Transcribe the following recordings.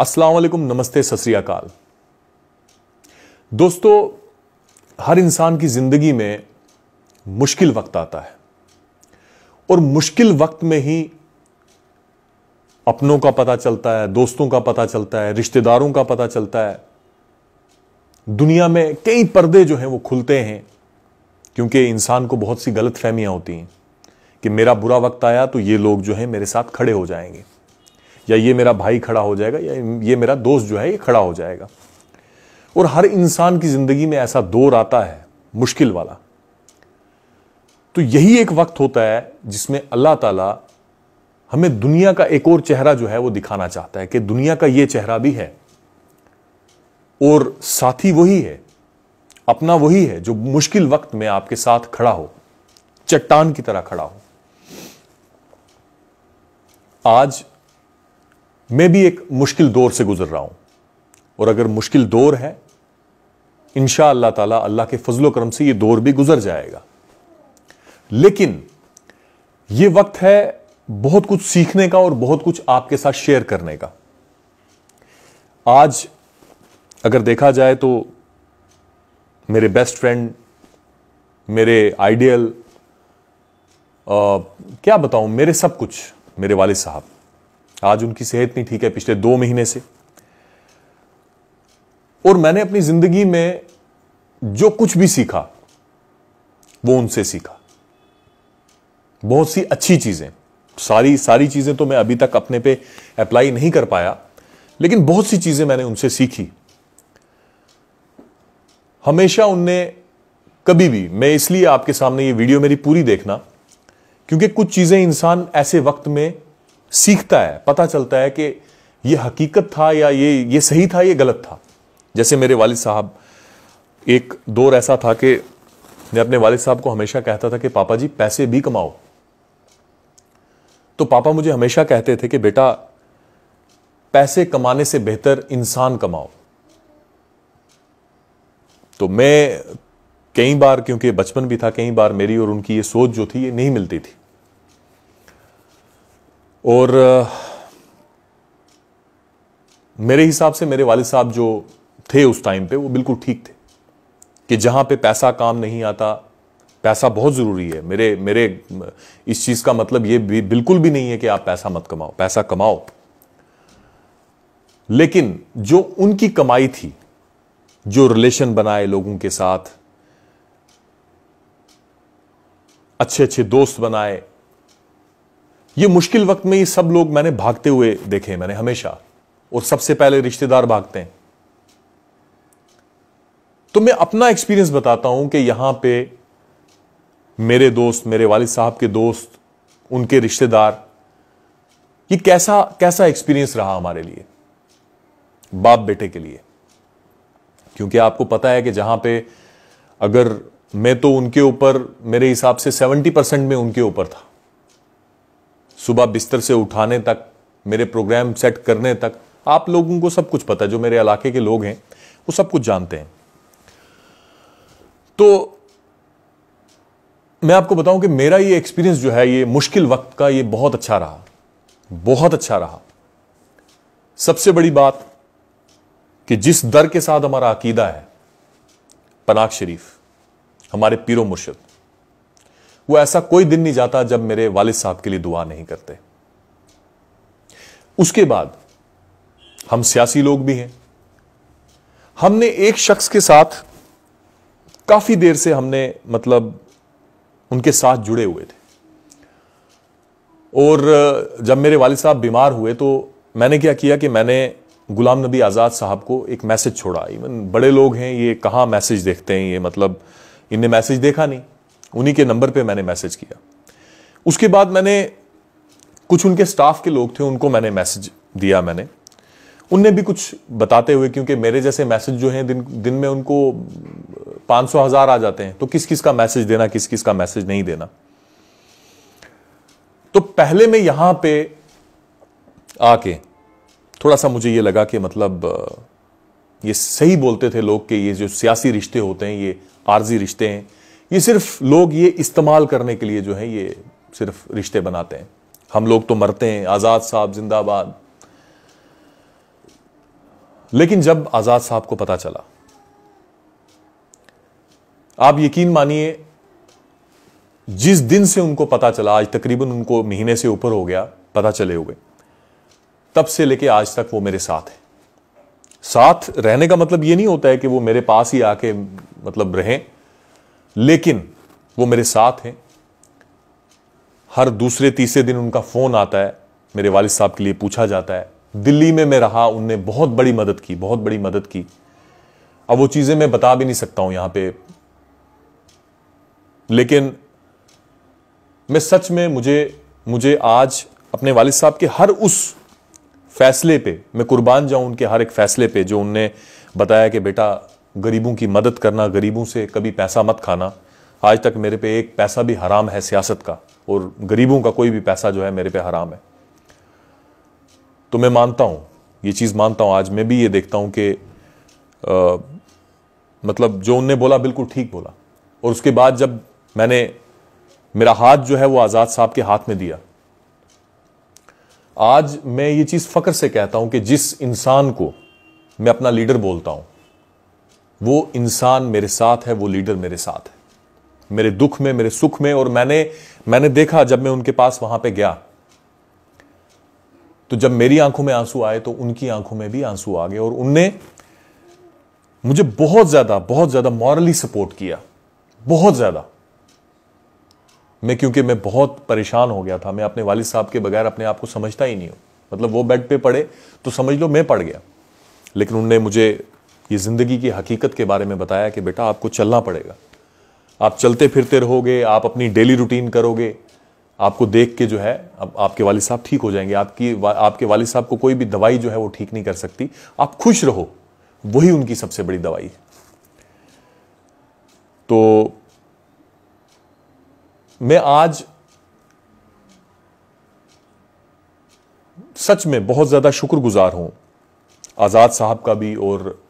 अस्सलाम नमस्ते सतरियाकाल दोस्तों हर इंसान की ज़िंदगी में मुश्किल वक्त आता है और मुश्किल वक्त में ही अपनों का पता चलता है दोस्तों का पता चलता है रिश्तेदारों का पता चलता है दुनिया में कई पर्दे जो हैं वो खुलते हैं क्योंकि इंसान को बहुत सी गलत फहमियाँ होती हैं कि मेरा बुरा वक्त आया तो ये लोग जो हैं मेरे साथ खड़े हो जाएंगे या ये मेरा भाई खड़ा हो जाएगा या ये मेरा दोस्त जो है ये खड़ा हो जाएगा और हर इंसान की जिंदगी में ऐसा दौर आता है मुश्किल वाला तो यही एक वक्त होता है जिसमें अल्लाह ताला हमें दुनिया का एक और चेहरा जो है वो दिखाना चाहता है कि दुनिया का ये चेहरा भी है और साथी वही है अपना वही है जो मुश्किल वक्त में आपके साथ खड़ा हो चट्टान की तरह खड़ा हो आज मैं भी एक मुश्किल दौर से गुजर रहा हूं और अगर मुश्किल दौर है इन अल्लाह ताला अल्लाह के फजलो करम से यह दौर भी गुजर जाएगा लेकिन यह वक्त है बहुत कुछ सीखने का और बहुत कुछ आपके साथ शेयर करने का आज अगर देखा जाए तो मेरे बेस्ट फ्रेंड मेरे आइडियल क्या बताऊं मेरे सब कुछ मेरे वाले साहब आज उनकी सेहत नहीं ठीक है पिछले दो महीने से और मैंने अपनी जिंदगी में जो कुछ भी सीखा वो उनसे सीखा बहुत सी अच्छी चीजें सारी सारी चीजें तो मैं अभी तक अपने पे अप्लाई नहीं कर पाया लेकिन बहुत सी चीजें मैंने उनसे सीखी हमेशा उनने कभी भी मैं इसलिए आपके सामने ये वीडियो मेरी पूरी देखना क्योंकि कुछ चीजें इंसान ऐसे वक्त में सीखता है पता चलता है कि ये हकीकत था या ये ये सही था ये गलत था जैसे मेरे वालिद साहब एक दौर ऐसा था कि मैं अपने वालिद साहब को हमेशा कहता था कि पापा जी पैसे भी कमाओ तो पापा मुझे हमेशा कहते थे कि बेटा पैसे कमाने से बेहतर इंसान कमाओ तो मैं कई बार क्योंकि बचपन भी था कई बार मेरी और उनकी ये सोच जो थी ये नहीं मिलती थी और मेरे हिसाब से मेरे वालिद साहब जो थे उस टाइम पे वो बिल्कुल ठीक थे कि जहां पे पैसा काम नहीं आता पैसा बहुत ज़रूरी है मेरे मेरे इस चीज़ का मतलब ये भी बिल्कुल भी नहीं है कि आप पैसा मत कमाओ पैसा कमाओ लेकिन जो उनकी कमाई थी जो रिलेशन बनाए लोगों के साथ अच्छे अच्छे दोस्त बनाए ये मुश्किल वक्त में ये सब लोग मैंने भागते हुए देखे मैंने हमेशा और सबसे पहले रिश्तेदार भागते हैं तो मैं अपना एक्सपीरियंस बताता हूं कि यहां पे मेरे दोस्त मेरे वालिद साहब के दोस्त उनके रिश्तेदार ये कैसा कैसा एक्सपीरियंस रहा हमारे लिए बाप बेटे के लिए क्योंकि आपको पता है कि जहां पे अगर मैं तो उनके ऊपर मेरे हिसाब से सेवेंटी परसेंट में उनके ऊपर था सुबह बिस्तर से उठाने तक मेरे प्रोग्राम सेट करने तक आप लोगों को सब कुछ पता है जो मेरे इलाके के लोग हैं वो सब कुछ जानते हैं तो मैं आपको बताऊं कि मेरा ये एक्सपीरियंस जो है ये मुश्किल वक्त का ये बहुत अच्छा रहा बहुत अच्छा रहा सबसे बड़ी बात कि जिस दर के साथ हमारा अकीदा है पनाक शरीफ हमारे पीरो मुर्शद वो ऐसा कोई दिन नहीं जाता जब मेरे वालिद साहब के लिए दुआ नहीं करते उसके बाद हम सियासी लोग भी हैं हमने एक शख्स के साथ काफी देर से हमने मतलब उनके साथ जुड़े हुए थे और जब मेरे वालिद साहब बीमार हुए तो मैंने क्या किया कि मैंने गुलाम नबी आज़ाद साहब को एक मैसेज छोड़ा इवन बड़े लोग हैं ये कहाँ मैसेज देखते हैं ये मतलब इनने मैसेज देखा नहीं उन्हीं के नंबर पे मैंने मैसेज किया उसके बाद मैंने कुछ उनके स्टाफ के लोग थे उनको मैंने मैसेज दिया मैंने उनने भी कुछ बताते हुए क्योंकि मेरे जैसे मैसेज जो हैं दिन दिन में उनको पांच सौ हज़ार आ जाते हैं तो किस किस का मैसेज देना किस किस का मैसेज नहीं देना तो पहले मैं यहां पे आके थोड़ा सा मुझे ये लगा कि मतलब ये सही बोलते थे लोग कि ये जो सियासी रिश्ते होते हैं ये आर्जी रिश्ते हैं ये सिर्फ लोग ये इस्तेमाल करने के लिए जो है ये सिर्फ रिश्ते बनाते हैं हम लोग तो मरते हैं आज़ाद साहब जिंदाबाद लेकिन जब आज़ाद साहब को पता चला आप यकीन मानिए जिस दिन से उनको पता चला आज तकरीबन उनको महीने से ऊपर हो गया पता चले हुए तब से लेके आज तक वो मेरे साथ है साथ रहने का मतलब ये नहीं होता है कि वो मेरे पास ही आके मतलब रहें लेकिन वो मेरे साथ हैं हर दूसरे तीसरे दिन उनका फ़ोन आता है मेरे वालिद साहब के लिए पूछा जाता है दिल्ली में मैं रहा उनने बहुत बड़ी मदद की बहुत बड़ी मदद की अब वो चीज़ें मैं बता भी नहीं सकता हूं यहां पे लेकिन मैं सच में मुझे मुझे आज अपने वालिद साहब के हर उस फैसले पे मैं कुर्बान जाऊं उनके हर एक फैसले पे जो उनने बताया कि बेटा गरीबों की मदद करना गरीबों से कभी पैसा मत खाना आज तक मेरे पे एक पैसा भी हराम है सियासत का और गरीबों का कोई भी पैसा जो है मेरे पे हराम है तो मैं मानता हूँ ये चीज़ मानता हूँ आज मैं भी ये देखता हूँ कि मतलब जो उनने बोला बिल्कुल ठीक बोला और उसके बाद जब मैंने मेरा हाथ जो है वो आज़ाद साहब के हाथ में दिया आज मैं ये चीज़ फ़ख्र से कहता हूँ कि जिस इंसान को मैं अपना लीडर बोलता हूँ वो इंसान मेरे साथ है वो लीडर मेरे साथ है मेरे दुख में मेरे सुख में और मैंने मैंने देखा जब मैं उनके पास वहां पे गया तो जब मेरी आंखों में आंसू आए तो उनकी आंखों में भी आंसू आ गए और उनने मुझे बहुत ज्यादा बहुत ज्यादा मॉरली सपोर्ट किया बहुत ज्यादा मैं क्योंकि मैं बहुत परेशान हो गया था मैं अपने वालिद साहब के बगैर अपने आप को समझता ही नहीं हूं मतलब वो बेड पे पड़े तो समझ लो मैं पड़ गया लेकिन उनने मुझे ये ज़िंदगी की हकीकत के बारे में बताया कि बेटा आपको चलना पड़ेगा आप चलते फिरते रहोगे आप अपनी डेली रूटीन करोगे आपको देख के जो है अब आपके वालिद साहब ठीक हो जाएंगे आपकी वा, आपके वालिद साहब को कोई भी दवाई जो है वो ठीक नहीं कर सकती आप खुश रहो वही उनकी सबसे बड़ी दवाई है तो मैं आज सच में बहुत ज़्यादा शुक्रगुजार हूं आज़ाद साहब का भी और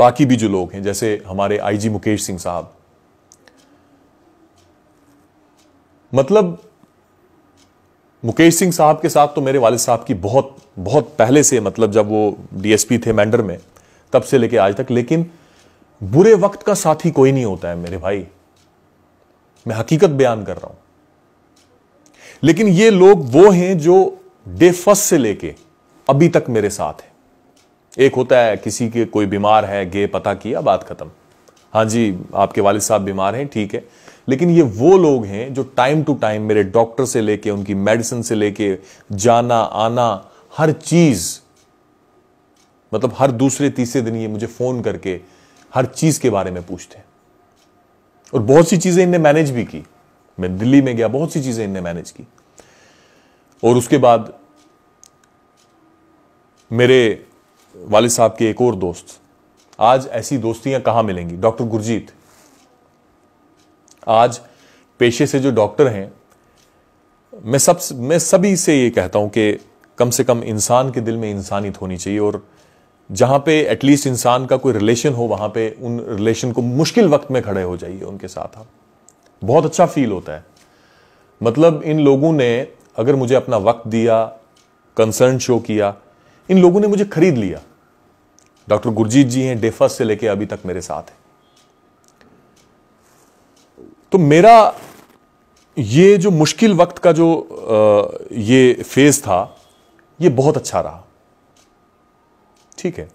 बाकी भी जो लोग हैं जैसे हमारे आईजी मुकेश सिंह साहब मतलब मुकेश सिंह साहब के साथ तो मेरे वालिद साहब की बहुत बहुत पहले से मतलब जब वो डीएसपी थे मैंडर में तब से लेके आज तक लेकिन बुरे वक्त का साथी कोई नहीं होता है मेरे भाई मैं हकीकत बयान कर रहा हूं लेकिन ये लोग वो हैं जो डे फर्स्ट से लेके अभी तक मेरे साथ हैं एक होता है किसी के कोई बीमार है गे पता किया बात खत्म हाँ जी आपके वालिद साहब बीमार हैं ठीक है लेकिन ये वो लोग हैं जो टाइम टू टाइम मेरे डॉक्टर से लेके उनकी मेडिसिन से लेके जाना आना हर चीज मतलब हर दूसरे तीसरे दिन ये मुझे फोन करके हर चीज के बारे में पूछते हैं और बहुत सी चीजें इनने मैनेज भी की मैं दिल्ली में गया बहुत सी चीजें इनने मैनेज की और उसके बाद मेरे वालिद साहब के एक और दोस्त आज ऐसी दोस्तियां कहाँ मिलेंगी डॉक्टर गुरजीत आज पेशे से जो डॉक्टर हैं मैं सब मैं सभी से ये कहता हूं कि कम से कम इंसान के दिल में इंसानियत होनी चाहिए और जहां पे एटलीस्ट इंसान का कोई रिलेशन हो वहां पे उन रिलेशन को मुश्किल वक्त में खड़े हो जाइए उनके साथ आप बहुत अच्छा फील होता है मतलब इन लोगों ने अगर मुझे अपना वक्त दिया कंसर्न शो किया इन लोगों ने मुझे खरीद लिया डॉक्टर गुरजीत जी हैं डेफस से लेके अभी तक मेरे साथ हैं तो मेरा ये जो मुश्किल वक्त का जो आ, ये फेज था ये बहुत अच्छा रहा ठीक है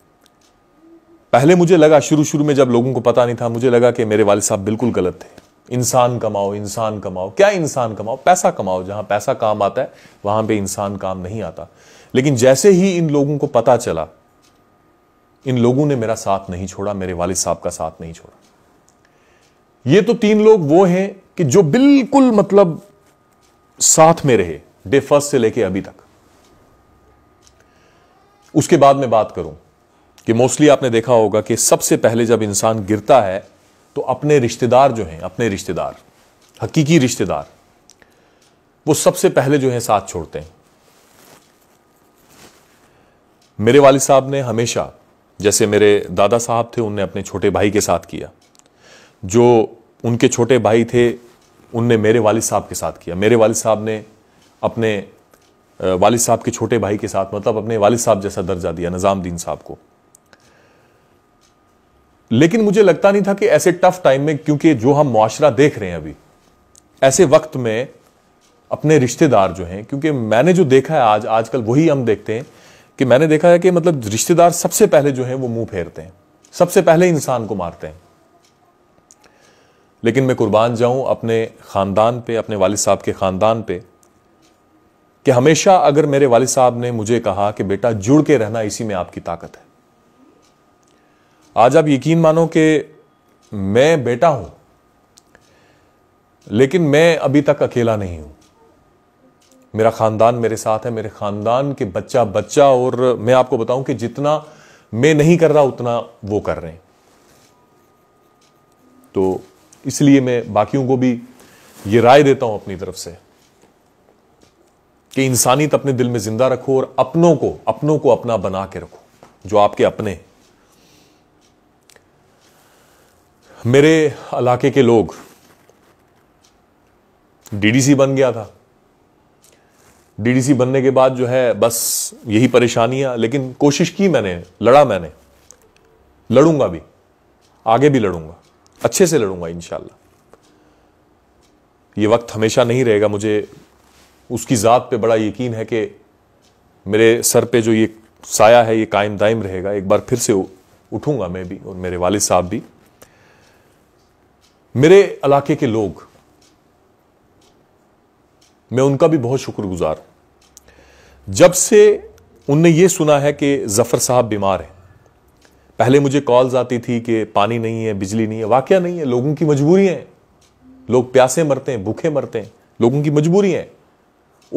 पहले मुझे लगा शुरू शुरू में जब लोगों को पता नहीं था मुझे लगा कि मेरे वाले साहब बिल्कुल गलत थे इंसान कमाओ इंसान कमाओ क्या इंसान कमाओ पैसा कमाओ जहां पैसा काम आता है वहां पे इंसान काम नहीं आता लेकिन जैसे ही इन लोगों को पता चला इन लोगों ने मेरा साथ नहीं छोड़ा मेरे वालिद साहब का साथ नहीं छोड़ा ये तो तीन लोग वो हैं कि जो बिल्कुल मतलब साथ में रहे डे फर्स्ट से लेके अभी तक उसके बाद मैं बात करूं कि मोस्टली आपने देखा होगा कि सबसे पहले जब इंसान गिरता है तो अपने रिश्तेदार जो हैं अपने रिश्तेदार हकीकी रिश्तेदार वो सबसे पहले जो है साथ छोड़ते हैं मेरे वालिद साहब ने हमेशा जैसे मेरे दादा साहब थे उनने अपने छोटे भाई के साथ किया जो उनके छोटे भाई थे उनने मेरे वालिद साहब के साथ किया मेरे वालिद साहब ने अपने वालिद साहब के छोटे भाई के साथ मतलब अपने वालिद साहब जैसा दर्जा दिया निज़ामुद्दीन साहब को लेकिन मुझे लगता नहीं था कि ऐसे टफ टाइम में क्योंकि जो हम मुआशरा देख रहे हैं अभी ऐसे वक्त में अपने रिश्तेदार जो हैं क्योंकि मैंने जो देखा है आज आजकल वही हम देखते हैं कि मैंने देखा है कि मतलब रिश्तेदार सबसे पहले जो है वो मुंह फेरते हैं सबसे पहले इंसान को मारते हैं लेकिन मैं कुर्बान जाऊं अपने ख़ानदान पे अपने वालिद साहब के ख़ानदान पे कि हमेशा अगर मेरे वालिद साहब ने मुझे कहा कि बेटा जुड़ के रहना इसी में आपकी ताकत है आज आप यकीन मानो कि मैं बेटा हूं लेकिन मैं अभी तक अकेला नहीं हूं मेरा ख़ानदान मेरे साथ है मेरे ख़ानदान के बच्चा बच्चा और मैं आपको बताऊं कि जितना मैं नहीं कर रहा उतना वो कर रहे हैं तो इसलिए मैं बाकियों को भी ये राय देता हूं अपनी तरफ से कि इंसानियत अपने दिल में जिंदा रखो और अपनों को अपनों को अपना बना के रखो जो आपके अपने मेरे इलाके के लोग डीडीसी बन गया था डीडीसी बनने के बाद जो है बस यही परेशानियां लेकिन कोशिश की मैंने लड़ा मैंने लड़ूंगा भी आगे भी लड़ूंगा अच्छे से लड़ूंगा इन ये वक्त हमेशा नहीं रहेगा मुझे उसकी ज़ात पे बड़ा यकीन है कि मेरे सर पे जो ये साया है ये कायम दायम रहेगा एक बार फिर से उठूंगा मैं भी और मेरे वालिद साहब भी मेरे इलाके के लोग मैं उनका भी बहुत शुक्रगुजार हूं जब से उनने ये सुना है कि जफ़र साहब बीमार हैं पहले मुझे कॉल्स आती थी कि पानी नहीं है बिजली नहीं है वाक्य नहीं है लोगों की मजबूरी है लोग प्यासे मरते हैं भूखे मरते हैं लोगों की मजबूरी है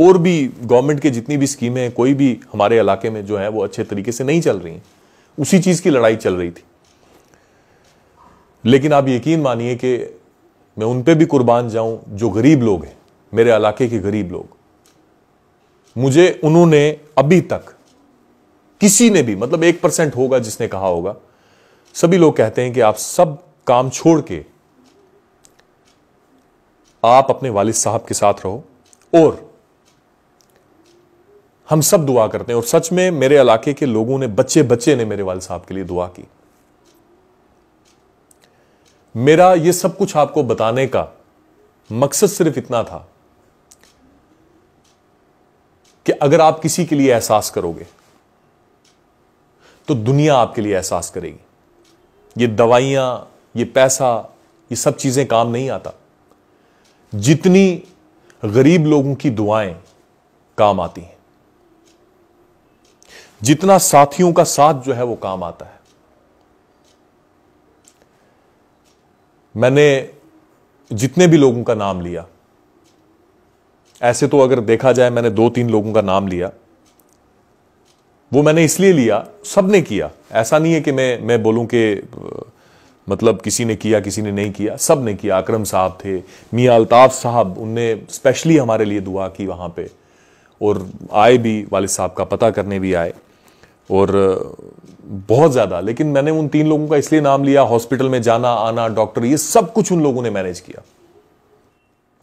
और भी गवर्नमेंट के जितनी भी स्कीमें हैं कोई भी हमारे इलाके में जो है वो अच्छे तरीके से नहीं चल रही हैं उसी चीज़ की लड़ाई चल रही थी लेकिन आप यकीन मानिए कि मैं उन पर भी कुर्बान जाऊं जो गरीब लोग हैं मेरे इलाके के गरीब लोग मुझे उन्होंने अभी तक किसी ने भी मतलब एक परसेंट होगा जिसने कहा होगा सभी लोग कहते हैं कि आप सब काम छोड़ के आप अपने वालिद साहब के साथ रहो और हम सब दुआ करते हैं और सच में मेरे इलाके के लोगों ने बच्चे बच्चे ने मेरे वालिद साहब के लिए दुआ की मेरा यह सब कुछ आपको बताने का मकसद सिर्फ इतना था कि अगर आप किसी के लिए एहसास करोगे तो दुनिया आपके लिए एहसास करेगी ये दवाइयां ये पैसा ये सब चीजें काम नहीं आता जितनी गरीब लोगों की दुआएं काम आती हैं जितना साथियों का साथ जो है वो काम आता है मैंने जितने भी लोगों का नाम लिया ऐसे तो अगर देखा जाए मैंने दो तीन लोगों का नाम लिया वो मैंने इसलिए लिया सबने किया ऐसा नहीं है कि मैं मैं बोलूं कि मतलब किसी ने किया किसी ने नहीं किया सब ने किया अकरम साहब थे मियाँ अल्ताफ़ साहब उनने स्पेशली हमारे लिए दुआ की वहाँ पे और आए भी वाले साहब का पता करने भी आए और बहुत ज़्यादा लेकिन मैंने उन तीन लोगों का इसलिए नाम लिया हॉस्पिटल में जाना आना डॉक्टर ये सब कुछ उन लोगों ने मैनेज किया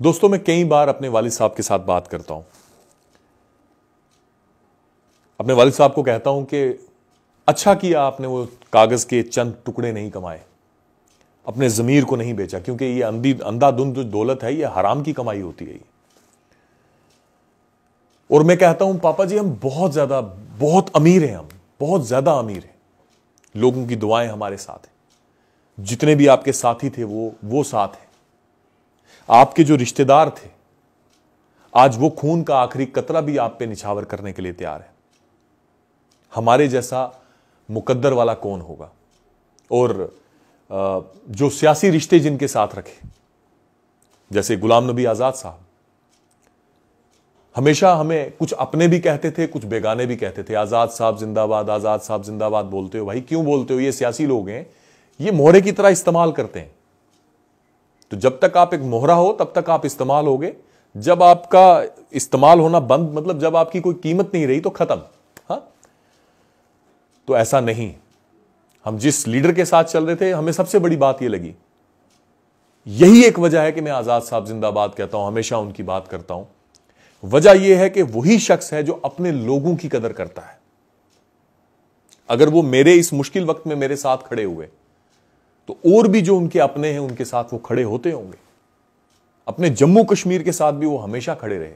दोस्तों मैं कई बार अपने वालिद साहब के साथ बात करता हूं अपने वालिद साहब को कहता हूं कि अच्छा किया आपने वो कागज़ के चंद टुकड़े नहीं कमाए अपने ज़मीर को नहीं बेचा क्योंकि ये अंधी अंधाधुंध जो दौलत है ये हराम की कमाई होती है और मैं कहता हूं पापा जी हम बहुत ज़्यादा बहुत अमीर हैं हम बहुत ज़्यादा अमीर हैं लोगों की दुआएं हमारे साथ हैं जितने भी आपके साथी थे वो वो साथ हैं आपके जो रिश्तेदार थे आज वो खून का आखिरी कतरा भी आप पे निछावर करने के लिए तैयार है हमारे जैसा मुकद्दर वाला कौन होगा और जो सियासी रिश्ते जिनके साथ रखे जैसे गुलाम नबी आज़ाद साहब हमेशा हमें कुछ अपने भी कहते थे कुछ बेगाने भी कहते थे आज़ाद साहब जिंदाबाद आज़ाद साहब जिंदाबाद बोलते हो भाई क्यों बोलते हो ये सियासी लोग हैं ये मोहरे की तरह इस्तेमाल करते हैं तो जब तक आप एक मोहरा हो तब तक आप इस्तेमाल होगे जब आपका इस्तेमाल होना बंद मतलब जब आपकी कोई कीमत नहीं रही तो खत्म हाँ तो ऐसा नहीं हम जिस लीडर के साथ चल रहे थे हमें सबसे बड़ी बात यह लगी यही एक वजह है कि मैं आजाद साहब जिंदाबाद कहता हूं हमेशा उनकी बात करता हूं वजह यह है कि वही शख्स है जो अपने लोगों की कदर करता है अगर वो मेरे इस मुश्किल वक्त में मेरे साथ खड़े हुए तो और भी जो उनके अपने हैं उनके साथ वो खड़े होते होंगे अपने जम्मू कश्मीर के साथ भी वो हमेशा खड़े रहे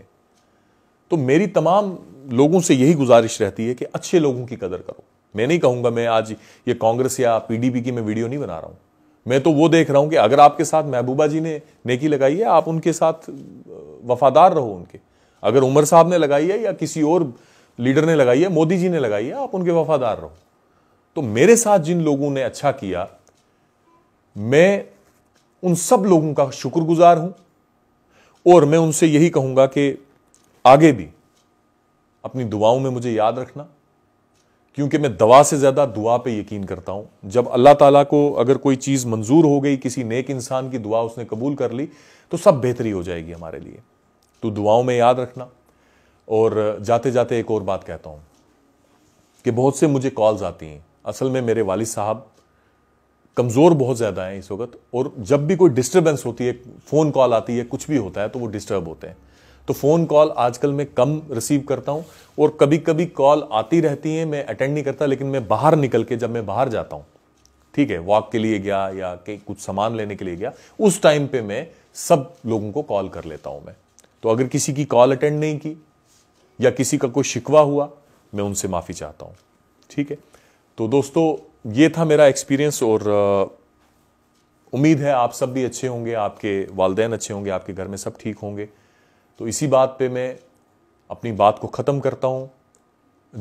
तो मेरी तमाम लोगों से यही गुजारिश रहती है कि अच्छे लोगों की कदर करो मैं नहीं कहूंगा मैं आज ये कांग्रेस या पीडीपी की मैं वीडियो नहीं बना रहा हूं मैं तो वो देख रहा हूं कि अगर आपके साथ महबूबा जी ने नेकी लगाई है आप उनके साथ वफादार रहो उनके अगर उमर साहब ने लगाई है या किसी और लीडर ने लगाई है मोदी जी ने लगाई है आप उनके वफादार रहो तो मेरे साथ जिन लोगों ने अच्छा किया मैं उन सब लोगों का शुक्रगुजार हूं और मैं उनसे यही कहूंगा कि आगे भी अपनी दुआओं में मुझे याद रखना क्योंकि मैं दवा से ज़्यादा दुआ पे यकीन करता हूं जब अल्लाह ताला को अगर कोई चीज़ मंजूर हो गई किसी नेक इंसान की दुआ उसने कबूल कर ली तो सब बेहतरी हो जाएगी हमारे लिए तो दुआओं में याद रखना और जाते जाते एक और बात कहता हूं कि बहुत से मुझे कॉल्स आती हैं असल में मेरे वालिद साहब कमज़ोर बहुत ज़्यादा हैं इस वक्त और जब भी कोई डिस्टर्बेंस होती है फ़ोन कॉल आती है कुछ भी होता है तो वो डिस्टर्ब होते हैं तो फ़ोन कॉल आजकल मैं कम रिसीव करता हूँ और कभी कभी कॉल आती रहती है मैं अटेंड नहीं करता लेकिन मैं बाहर निकल के जब मैं बाहर जाता हूँ ठीक है वॉक के लिए गया या कहीं कुछ सामान लेने के लिए गया उस टाइम पे मैं सब लोगों को कॉल कर लेता हूँ मैं तो अगर किसी की कॉल अटेंड नहीं की या किसी का कोई शिकवा हुआ मैं उनसे माफ़ी चाहता हूँ ठीक है तो दोस्तों ये था मेरा एक्सपीरियंस और उम्मीद है आप सब भी अच्छे होंगे आपके वालदेन अच्छे होंगे आपके घर में सब ठीक होंगे तो इसी बात पे मैं अपनी बात को ख़त्म करता हूँ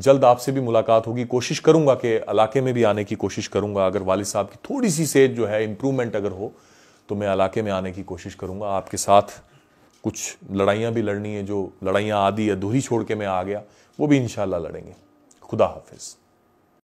जल्द आपसे भी मुलाकात होगी कोशिश करूँगा कि इलाके में भी आने की कोशिश करूँगा अगर वालिद साहब की थोड़ी सी सेज जो है इम्प्रूवमेंट अगर हो तो मैं इलाके में आने की कोशिश करूँगा आपके साथ कुछ लड़ाइयाँ भी लड़नी है जो लड़ाइयाँ आधी अधूरी छोड़ के मैं आ गया वो भी इन लड़ेंगे खुदा हाफिज़